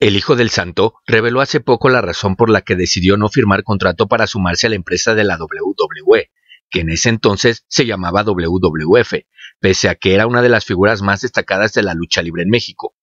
El hijo del santo reveló hace poco la razón por la que decidió no firmar contrato para sumarse a la empresa de la WWE, que en ese entonces se llamaba WWF, pese a que era una de las figuras más destacadas de la lucha libre en México.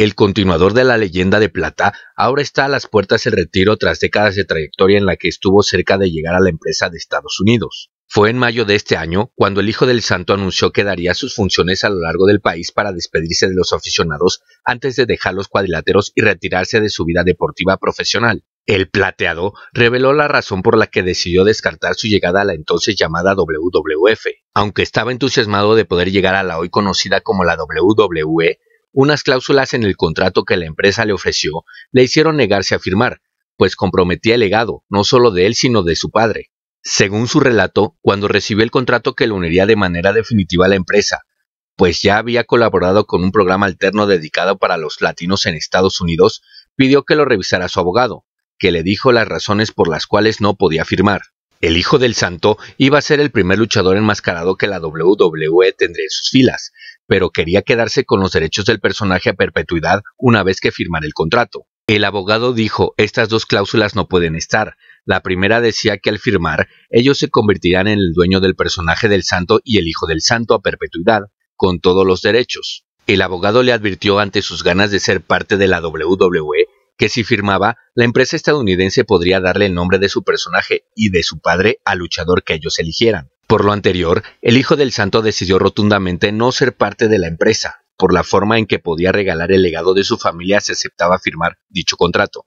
el continuador de la leyenda de plata, ahora está a las puertas de retiro tras décadas de trayectoria en la que estuvo cerca de llegar a la empresa de Estados Unidos. Fue en mayo de este año cuando el Hijo del Santo anunció que daría sus funciones a lo largo del país para despedirse de los aficionados antes de dejar los cuadriláteros y retirarse de su vida deportiva profesional. El plateado reveló la razón por la que decidió descartar su llegada a la entonces llamada WWF. Aunque estaba entusiasmado de poder llegar a la hoy conocida como la WWE, unas cláusulas en el contrato que la empresa le ofreció le hicieron negarse a firmar, pues comprometía el legado, no solo de él, sino de su padre. Según su relato, cuando recibió el contrato que lo uniría de manera definitiva a la empresa, pues ya había colaborado con un programa alterno dedicado para los latinos en Estados Unidos, pidió que lo revisara su abogado, que le dijo las razones por las cuales no podía firmar. El hijo del santo iba a ser el primer luchador enmascarado que la WWE tendría en sus filas, pero quería quedarse con los derechos del personaje a perpetuidad una vez que firmara el contrato. El abogado dijo, estas dos cláusulas no pueden estar. La primera decía que al firmar, ellos se convertirán en el dueño del personaje del santo y el hijo del santo a perpetuidad, con todos los derechos. El abogado le advirtió ante sus ganas de ser parte de la WWE que si firmaba, la empresa estadounidense podría darle el nombre de su personaje y de su padre al luchador que ellos eligieran. Por lo anterior, el hijo del santo decidió rotundamente no ser parte de la empresa, por la forma en que podía regalar el legado de su familia si aceptaba firmar dicho contrato.